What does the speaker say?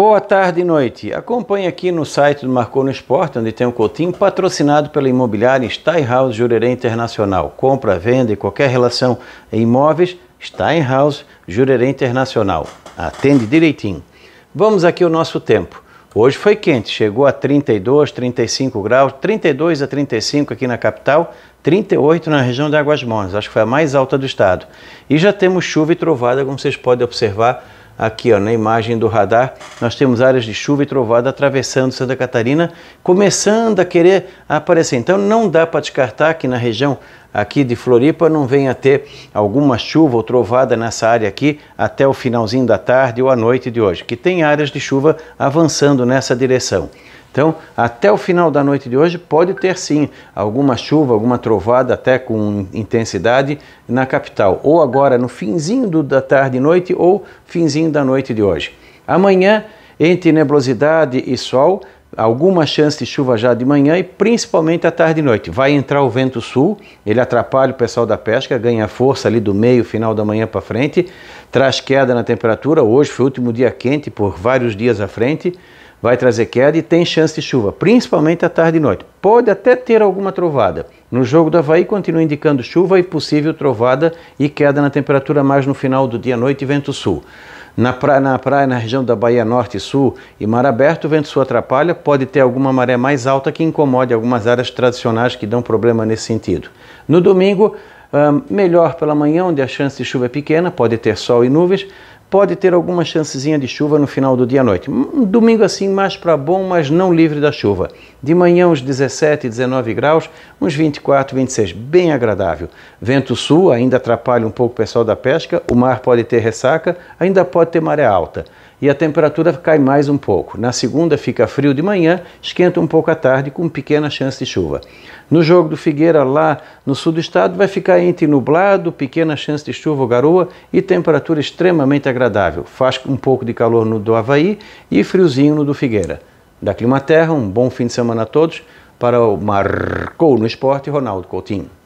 Boa tarde e noite. Acompanhe aqui no site do Marcou no Esporte, onde tem o um cotinho patrocinado pela imobiliária Steinhaus Jurerê Internacional. Compra, venda e qualquer relação em imóveis, Steinhaus Jurerê Internacional. Atende direitinho. Vamos aqui o nosso tempo. Hoje foi quente, chegou a 32, 35 graus, 32 a 35 aqui na capital, 38 na região de Águas Mornas, acho que foi a mais alta do estado. E já temos chuva e trovada, como vocês podem observar aqui ó, na imagem do radar, nós temos áreas de chuva e trovada atravessando Santa Catarina, começando a querer aparecer. Então não dá para descartar que na região aqui de Floripa não venha ter alguma chuva ou trovada nessa área aqui até o finalzinho da tarde ou à noite de hoje, que tem áreas de chuva avançando nessa direção. Então, até o final da noite de hoje, pode ter sim alguma chuva, alguma trovada, até com intensidade na capital. Ou agora no finzinho do, da tarde e noite, ou finzinho da noite de hoje. Amanhã, entre nebulosidade e sol, alguma chance de chuva já de manhã e principalmente à tarde e noite. Vai entrar o vento sul, ele atrapalha o pessoal da pesca, ganha força ali do meio, final da manhã para frente, traz queda na temperatura. Hoje foi o último dia quente por vários dias à frente vai trazer queda e tem chance de chuva, principalmente à tarde e noite. Pode até ter alguma trovada. No jogo do Havaí continua indicando chuva e possível trovada e queda na temperatura mais no final do dia noite e vento sul. Na praia, na praia, na região da Bahia Norte e Sul e Mar Aberto, o vento sul atrapalha, pode ter alguma maré mais alta que incomode algumas áreas tradicionais que dão problema nesse sentido. No domingo, melhor pela manhã, onde a chance de chuva é pequena, pode ter sol e nuvens, pode ter alguma chancezinha de chuva no final do dia à noite. Um domingo assim mais para bom, mas não livre da chuva. De manhã uns 17, 19 graus, uns 24, 26, bem agradável. Vento sul ainda atrapalha um pouco o pessoal da pesca, o mar pode ter ressaca, ainda pode ter maré alta. E a temperatura cai mais um pouco. Na segunda fica frio de manhã, esquenta um pouco à tarde com pequena chance de chuva. No jogo do Figueira lá no sul do estado vai ficar entre nublado, pequena chance de chuva ou garoa e temperatura extremamente agradável agradável. Faz um pouco de calor no do Havaí e friozinho no do Figueira. Da Clima Terra um bom fim de semana a todos. Para o Marcou no Esporte, Ronaldo Coutinho.